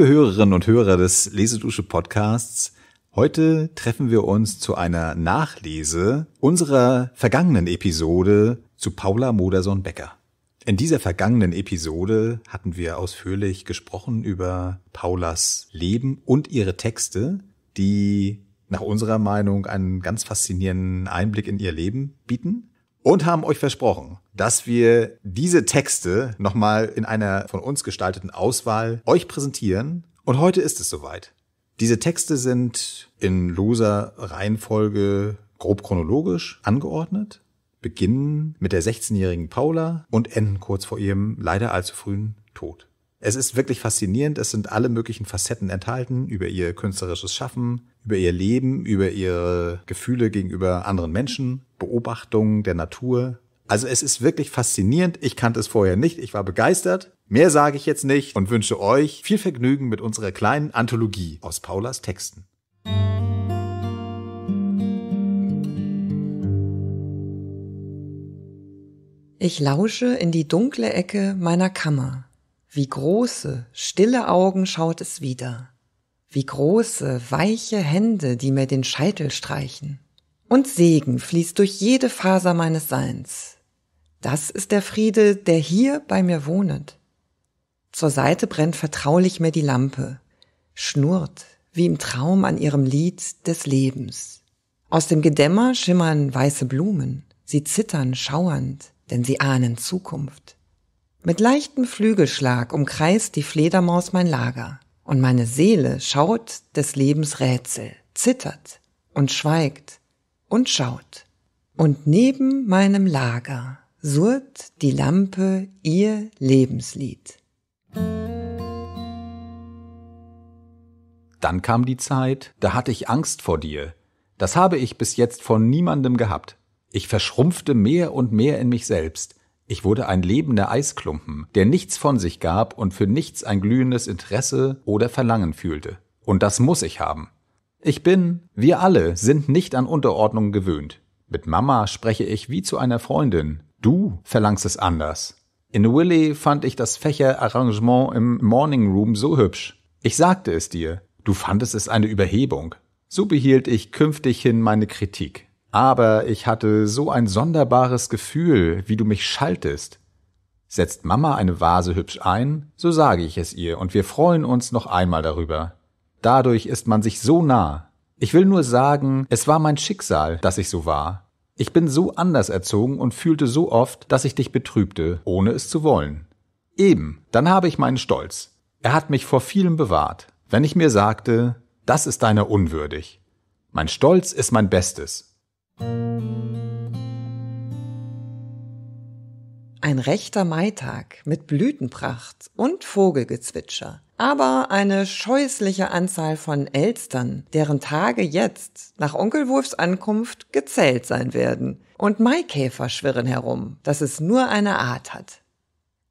Liebe Hörerinnen und Hörer des Lesedusche Podcasts, heute treffen wir uns zu einer Nachlese unserer vergangenen Episode zu Paula moderson becker In dieser vergangenen Episode hatten wir ausführlich gesprochen über Paulas Leben und ihre Texte, die nach unserer Meinung einen ganz faszinierenden Einblick in ihr Leben bieten und haben euch versprochen, dass wir diese Texte nochmal in einer von uns gestalteten Auswahl euch präsentieren. Und heute ist es soweit. Diese Texte sind in loser Reihenfolge grob chronologisch angeordnet, beginnen mit der 16-jährigen Paula und enden kurz vor ihrem leider allzu frühen Tod. Es ist wirklich faszinierend, es sind alle möglichen Facetten enthalten über ihr künstlerisches Schaffen, über ihr Leben, über ihre Gefühle gegenüber anderen Menschen, Beobachtungen der Natur. Also es ist wirklich faszinierend. Ich kannte es vorher nicht. Ich war begeistert. Mehr sage ich jetzt nicht und wünsche euch viel Vergnügen mit unserer kleinen Anthologie aus Paulas Texten. Ich lausche in die dunkle Ecke meiner Kammer. Wie große, stille Augen schaut es wieder wie große, weiche Hände, die mir den Scheitel streichen. Und Segen fließt durch jede Faser meines Seins. Das ist der Friede, der hier bei mir wohnet. Zur Seite brennt vertraulich mir die Lampe, schnurrt wie im Traum an ihrem Lied des Lebens. Aus dem Gedämmer schimmern weiße Blumen, sie zittern schauernd, denn sie ahnen Zukunft. Mit leichtem Flügelschlag umkreist die Fledermaus mein Lager und meine Seele schaut des Lebens Rätsel, zittert und schweigt und schaut. Und neben meinem Lager surrt die Lampe ihr Lebenslied. Dann kam die Zeit, da hatte ich Angst vor dir. Das habe ich bis jetzt von niemandem gehabt. Ich verschrumpfte mehr und mehr in mich selbst. Ich wurde ein lebender Eisklumpen, der nichts von sich gab und für nichts ein glühendes Interesse oder Verlangen fühlte. Und das muss ich haben. Ich bin, wir alle sind nicht an Unterordnung gewöhnt. Mit Mama spreche ich wie zu einer Freundin. Du verlangst es anders. In Willy fand ich das Fächerarrangement im Morning Room so hübsch. Ich sagte es dir. Du fandest es eine Überhebung. So behielt ich künftig hin meine Kritik. Aber ich hatte so ein sonderbares Gefühl, wie du mich schaltest. Setzt Mama eine Vase hübsch ein, so sage ich es ihr, und wir freuen uns noch einmal darüber. Dadurch ist man sich so nah. Ich will nur sagen, es war mein Schicksal, dass ich so war. Ich bin so anders erzogen und fühlte so oft, dass ich dich betrübte, ohne es zu wollen. Eben, dann habe ich meinen Stolz. Er hat mich vor vielem bewahrt, wenn ich mir sagte, das ist deiner unwürdig. Mein Stolz ist mein Bestes, ein rechter Maitag mit Blütenpracht und Vogelgezwitscher, aber eine scheußliche Anzahl von Elstern, deren Tage jetzt nach Onkel Wurfs Ankunft gezählt sein werden. Und Maikäfer schwirren herum, dass es nur eine Art hat.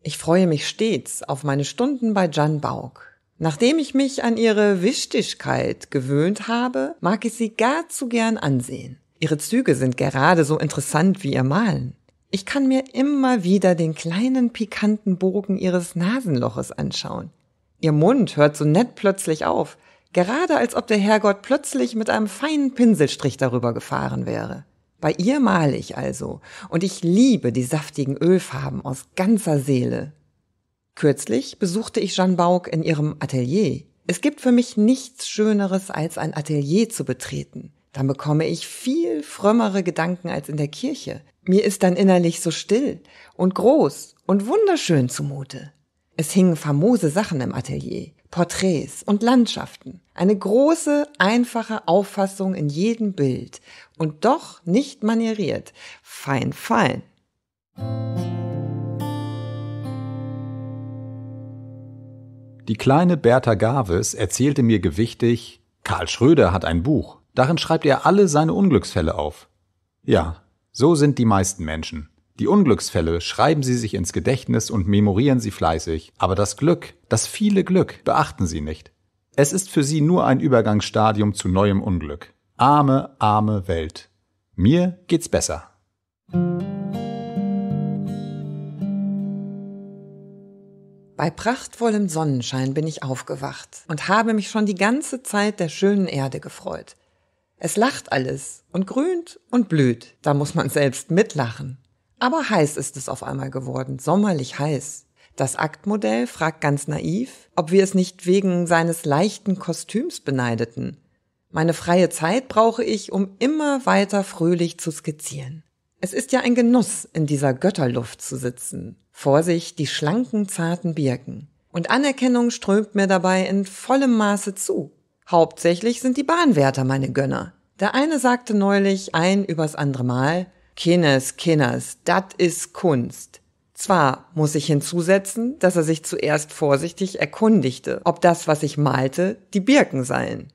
Ich freue mich stets auf meine Stunden bei Jan Baug. Nachdem ich mich an ihre Wichtigkeit gewöhnt habe, mag ich sie gar zu gern ansehen. Ihre Züge sind gerade so interessant wie ihr Malen. Ich kann mir immer wieder den kleinen pikanten Bogen ihres Nasenloches anschauen. Ihr Mund hört so nett plötzlich auf, gerade als ob der Herrgott plötzlich mit einem feinen Pinselstrich darüber gefahren wäre. Bei ihr male ich also, und ich liebe die saftigen Ölfarben aus ganzer Seele. Kürzlich besuchte ich Jeanne Baug in ihrem Atelier. Es gibt für mich nichts Schöneres, als ein Atelier zu betreten dann bekomme ich viel frömmere Gedanken als in der Kirche. Mir ist dann innerlich so still und groß und wunderschön zumute. Es hingen famose Sachen im Atelier, Porträts und Landschaften, eine große, einfache Auffassung in jedem Bild und doch nicht manieriert, fein, fein. Die kleine Bertha Gaves erzählte mir gewichtig, Karl Schröder hat ein Buch. Darin schreibt er alle seine Unglücksfälle auf. Ja, so sind die meisten Menschen. Die Unglücksfälle schreiben sie sich ins Gedächtnis und memorieren sie fleißig, aber das Glück, das viele Glück, beachten sie nicht. Es ist für sie nur ein Übergangsstadium zu neuem Unglück. Arme, arme Welt. Mir geht's besser. Bei prachtvollem Sonnenschein bin ich aufgewacht und habe mich schon die ganze Zeit der schönen Erde gefreut. Es lacht alles und grünt und blüht. Da muss man selbst mitlachen. Aber heiß ist es auf einmal geworden, sommerlich heiß. Das Aktmodell fragt ganz naiv, ob wir es nicht wegen seines leichten Kostüms beneideten. Meine freie Zeit brauche ich, um immer weiter fröhlich zu skizzieren. Es ist ja ein Genuss, in dieser Götterluft zu sitzen. Vor sich die schlanken, zarten Birken. Und Anerkennung strömt mir dabei in vollem Maße zu. Hauptsächlich sind die Bahnwärter meine Gönner. Der eine sagte neulich ein übers andere Mal, Kinders, Kinners, dat is Kunst. Zwar muss ich hinzusetzen, dass er sich zuerst vorsichtig erkundigte, ob das, was ich malte, die Birken seien.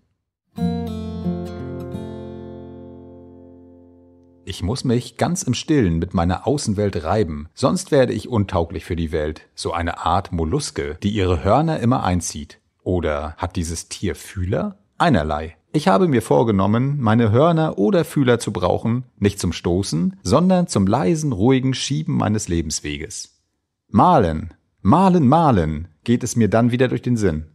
Ich muss mich ganz im Stillen mit meiner Außenwelt reiben, sonst werde ich untauglich für die Welt, so eine Art Molluske, die ihre Hörner immer einzieht. Oder hat dieses Tier Fühler? Einerlei. Ich habe mir vorgenommen, meine Hörner oder Fühler zu brauchen, nicht zum Stoßen, sondern zum leisen, ruhigen Schieben meines Lebensweges. Malen, malen, malen geht es mir dann wieder durch den Sinn.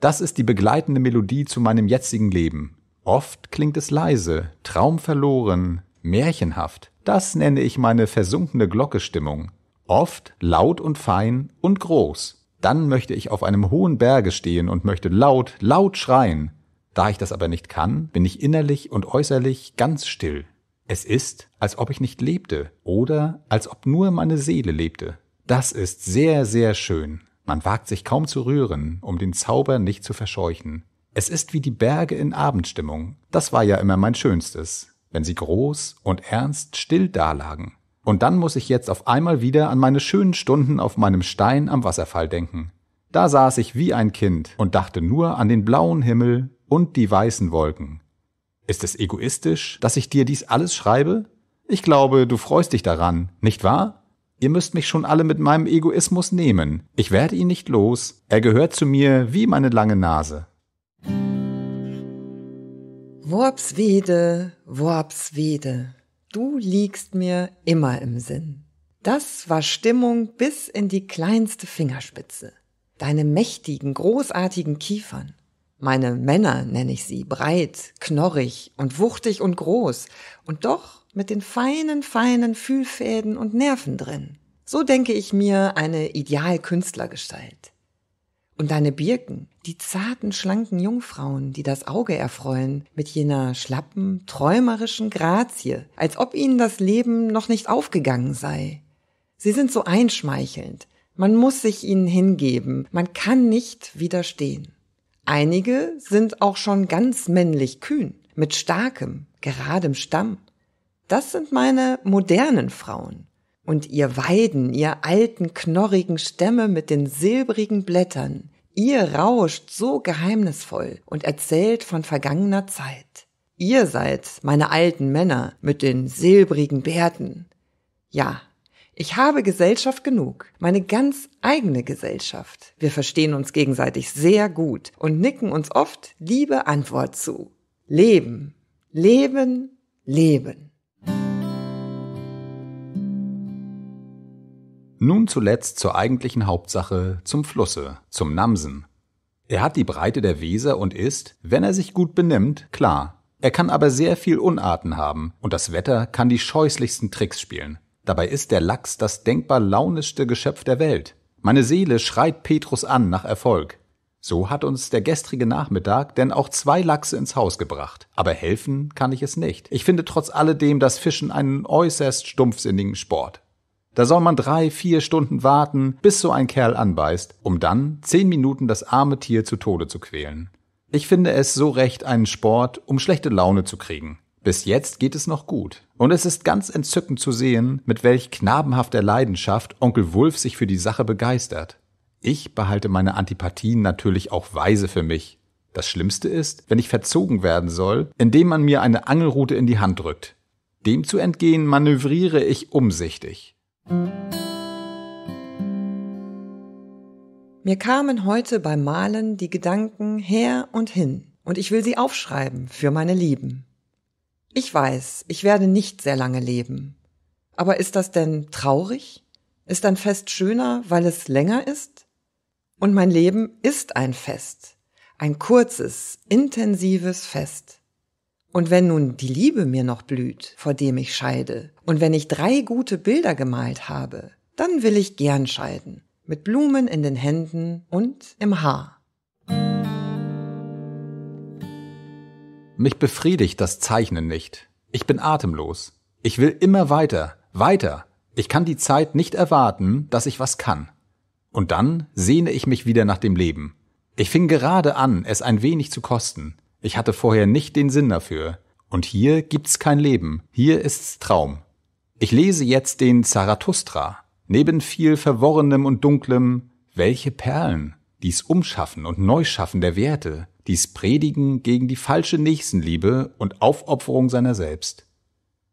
Das ist die begleitende Melodie zu meinem jetzigen Leben. Oft klingt es leise, traumverloren, märchenhaft. Das nenne ich meine versunkene Glockestimmung. Oft laut und fein und groß. Dann möchte ich auf einem hohen Berge stehen und möchte laut, laut schreien. Da ich das aber nicht kann, bin ich innerlich und äußerlich ganz still. Es ist, als ob ich nicht lebte oder als ob nur meine Seele lebte. Das ist sehr, sehr schön. Man wagt sich kaum zu rühren, um den Zauber nicht zu verscheuchen. Es ist wie die Berge in Abendstimmung. Das war ja immer mein Schönstes, wenn sie groß und ernst still dalagen. Und dann muss ich jetzt auf einmal wieder an meine schönen Stunden auf meinem Stein am Wasserfall denken. Da saß ich wie ein Kind und dachte nur an den blauen Himmel und die weißen Wolken. Ist es egoistisch, dass ich dir dies alles schreibe? Ich glaube, du freust dich daran, nicht wahr? Ihr müsst mich schon alle mit meinem Egoismus nehmen. Ich werde ihn nicht los. Er gehört zu mir wie meine lange Nase. Worpswede, Worpswede. Du liegst mir immer im Sinn. Das war Stimmung bis in die kleinste Fingerspitze. Deine mächtigen, großartigen Kiefern. Meine Männer nenne ich sie, breit, knorrig und wuchtig und groß und doch mit den feinen, feinen Fühlfäden und Nerven drin. So denke ich mir eine Idealkünstlergestalt. Und deine Birken, die zarten, schlanken Jungfrauen, die das Auge erfreuen, mit jener schlappen, träumerischen Grazie, als ob ihnen das Leben noch nicht aufgegangen sei. Sie sind so einschmeichelnd, man muss sich ihnen hingeben, man kann nicht widerstehen. Einige sind auch schon ganz männlich kühn, mit starkem, geradem Stamm. Das sind meine modernen Frauen. Und ihr Weiden, ihr alten, knorrigen Stämme mit den silbrigen Blättern, ihr rauscht so geheimnisvoll und erzählt von vergangener Zeit. Ihr seid meine alten Männer mit den silbrigen Bärten. Ja, ich habe Gesellschaft genug, meine ganz eigene Gesellschaft. Wir verstehen uns gegenseitig sehr gut und nicken uns oft liebe Antwort zu. Leben, leben, leben. Nun zuletzt zur eigentlichen Hauptsache, zum Flusse, zum Namsen. Er hat die Breite der Weser und ist, wenn er sich gut benimmt, klar. Er kann aber sehr viel Unarten haben und das Wetter kann die scheußlichsten Tricks spielen. Dabei ist der Lachs das denkbar launischste Geschöpf der Welt. Meine Seele schreit Petrus an nach Erfolg. So hat uns der gestrige Nachmittag denn auch zwei Lachse ins Haus gebracht. Aber helfen kann ich es nicht. Ich finde trotz alledem das Fischen einen äußerst stumpfsinnigen Sport. Da soll man drei, vier Stunden warten, bis so ein Kerl anbeißt, um dann zehn Minuten das arme Tier zu Tode zu quälen. Ich finde es so recht einen Sport, um schlechte Laune zu kriegen. Bis jetzt geht es noch gut. Und es ist ganz entzückend zu sehen, mit welch knabenhafter Leidenschaft Onkel Wulf sich für die Sache begeistert. Ich behalte meine Antipathien natürlich auch weise für mich. Das Schlimmste ist, wenn ich verzogen werden soll, indem man mir eine Angelrute in die Hand drückt. Dem zu entgehen, manövriere ich umsichtig. Mir kamen heute beim Malen die Gedanken her und hin und ich will sie aufschreiben für meine Lieben. Ich weiß, ich werde nicht sehr lange leben. Aber ist das denn traurig? Ist ein Fest schöner, weil es länger ist? Und mein Leben ist ein Fest. Ein kurzes, intensives Fest. Und wenn nun die Liebe mir noch blüht, vor dem ich scheide, und wenn ich drei gute Bilder gemalt habe, dann will ich gern scheiden, mit Blumen in den Händen und im Haar. Mich befriedigt das Zeichnen nicht. Ich bin atemlos. Ich will immer weiter, weiter. Ich kann die Zeit nicht erwarten, dass ich was kann. Und dann sehne ich mich wieder nach dem Leben. Ich fing gerade an, es ein wenig zu kosten. Ich hatte vorher nicht den Sinn dafür. Und hier gibt's kein Leben, hier ist's Traum. Ich lese jetzt den Zarathustra. Neben viel Verworrenem und Dunklem, welche Perlen! Dies Umschaffen und Neuschaffen der Werte, dies Predigen gegen die falsche Nächstenliebe und Aufopferung seiner selbst.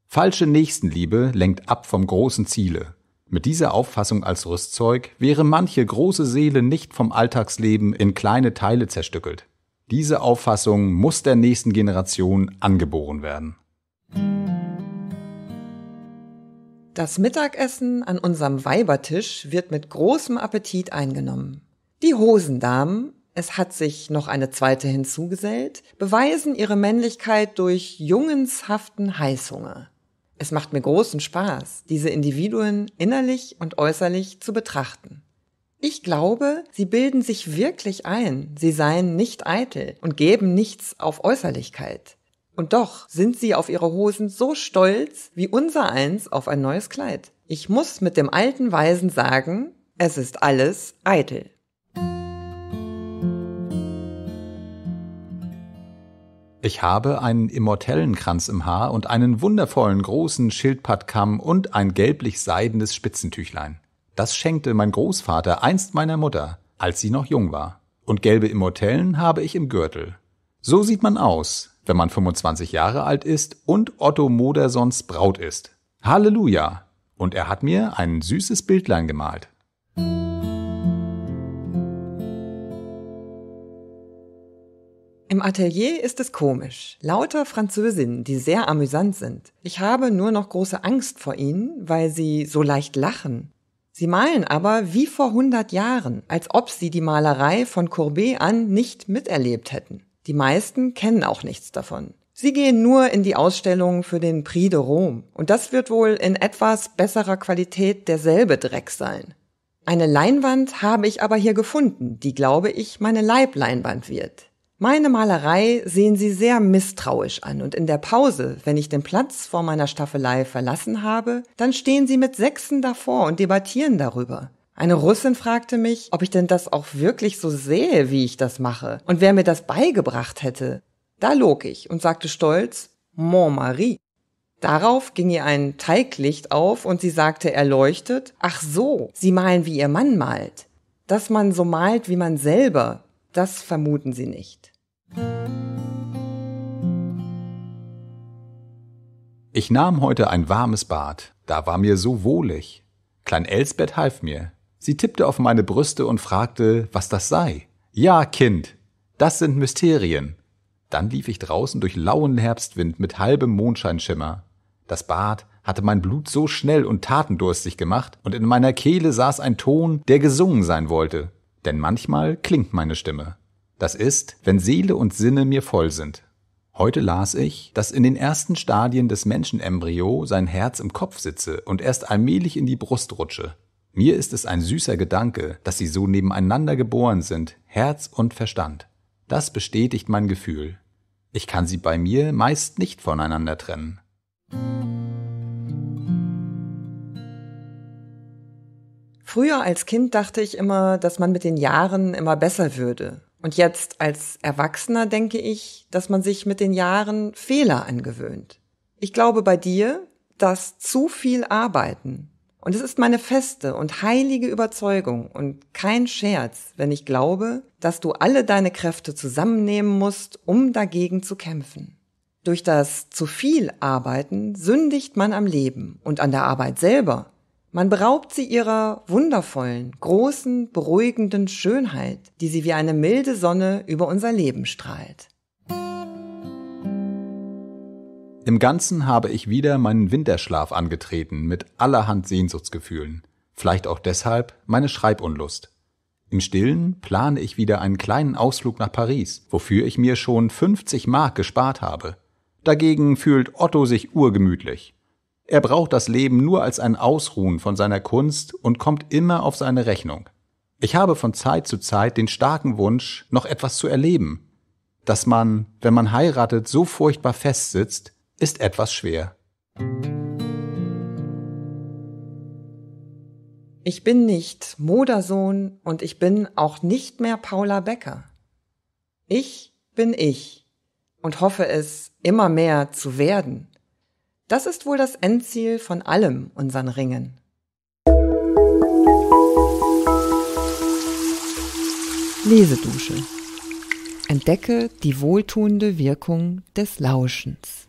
Falsche Nächstenliebe lenkt ab vom großen Ziele. Mit dieser Auffassung als Rüstzeug wäre manche große Seele nicht vom Alltagsleben in kleine Teile zerstückelt. Diese Auffassung muss der nächsten Generation angeboren werden. Das Mittagessen an unserem Weibertisch wird mit großem Appetit eingenommen. Die Hosendamen, es hat sich noch eine zweite hinzugesellt, beweisen ihre Männlichkeit durch jungenshaften Heißhunger. Es macht mir großen Spaß, diese Individuen innerlich und äußerlich zu betrachten. Ich glaube, sie bilden sich wirklich ein, sie seien nicht eitel und geben nichts auf Äußerlichkeit. Und doch sind sie auf ihre Hosen so stolz wie unser eins auf ein neues Kleid. Ich muss mit dem alten Weisen sagen, es ist alles eitel. Ich habe einen Immortellenkranz im Haar und einen wundervollen großen Schildpattkamm und ein gelblich seidenes Spitzentüchlein. Das schenkte mein Großvater einst meiner Mutter, als sie noch jung war. Und gelbe Immortellen habe ich im Gürtel. So sieht man aus, wenn man 25 Jahre alt ist und Otto Modersons Braut ist. Halleluja! Und er hat mir ein süßes Bildlein gemalt. Im Atelier ist es komisch. Lauter Französinnen, die sehr amüsant sind. Ich habe nur noch große Angst vor ihnen, weil sie so leicht lachen. Sie malen aber wie vor 100 Jahren, als ob sie die Malerei von Courbet an nicht miterlebt hätten. Die meisten kennen auch nichts davon. Sie gehen nur in die Ausstellung für den Prix de Rome. Und das wird wohl in etwas besserer Qualität derselbe Dreck sein. Eine Leinwand habe ich aber hier gefunden, die glaube ich meine Leibleinwand wird. Meine Malerei sehen sie sehr misstrauisch an und in der Pause, wenn ich den Platz vor meiner Staffelei verlassen habe, dann stehen sie mit Sechsen davor und debattieren darüber. Eine Russin fragte mich, ob ich denn das auch wirklich so sehe, wie ich das mache und wer mir das beigebracht hätte. Da log ich und sagte stolz, Mon Marie. Darauf ging ihr ein Teiglicht auf und sie sagte erleuchtet, ach so, sie malen wie ihr Mann malt. Dass man so malt, wie man selber, das vermuten sie nicht. Ich nahm heute ein warmes Bad, da war mir so wohlig. Klein Elsbeth half mir. Sie tippte auf meine Brüste und fragte, was das sei. Ja, Kind, das sind Mysterien. Dann lief ich draußen durch lauen Herbstwind mit halbem Mondscheinschimmer. Das Bad hatte mein Blut so schnell und tatendurstig gemacht, und in meiner Kehle saß ein Ton, der gesungen sein wollte. Denn manchmal klingt meine Stimme. Das ist, wenn Seele und Sinne mir voll sind. Heute las ich, dass in den ersten Stadien des Menschenembryo sein Herz im Kopf sitze und erst allmählich in die Brust rutsche. Mir ist es ein süßer Gedanke, dass sie so nebeneinander geboren sind, Herz und Verstand. Das bestätigt mein Gefühl. Ich kann sie bei mir meist nicht voneinander trennen. Früher als Kind dachte ich immer, dass man mit den Jahren immer besser würde. Und jetzt als Erwachsener denke ich, dass man sich mit den Jahren Fehler angewöhnt. Ich glaube bei dir, dass zu viel arbeiten. Und es ist meine feste und heilige Überzeugung und kein Scherz, wenn ich glaube, dass du alle deine Kräfte zusammennehmen musst, um dagegen zu kämpfen. Durch das zu viel Arbeiten sündigt man am Leben und an der Arbeit selber man beraubt sie ihrer wundervollen, großen, beruhigenden Schönheit, die sie wie eine milde Sonne über unser Leben strahlt. Im Ganzen habe ich wieder meinen Winterschlaf angetreten mit allerhand Sehnsuchtsgefühlen, vielleicht auch deshalb meine Schreibunlust. Im Stillen plane ich wieder einen kleinen Ausflug nach Paris, wofür ich mir schon 50 Mark gespart habe. Dagegen fühlt Otto sich urgemütlich. Er braucht das Leben nur als ein Ausruhen von seiner Kunst und kommt immer auf seine Rechnung. Ich habe von Zeit zu Zeit den starken Wunsch, noch etwas zu erleben. Dass man, wenn man heiratet, so furchtbar festsitzt, ist etwas schwer. Ich bin nicht Modersohn und ich bin auch nicht mehr Paula Becker. Ich bin ich und hoffe es immer mehr zu werden. Das ist wohl das Endziel von allem unseren Ringen. Lesedusche. Entdecke die wohltuende Wirkung des Lauschens.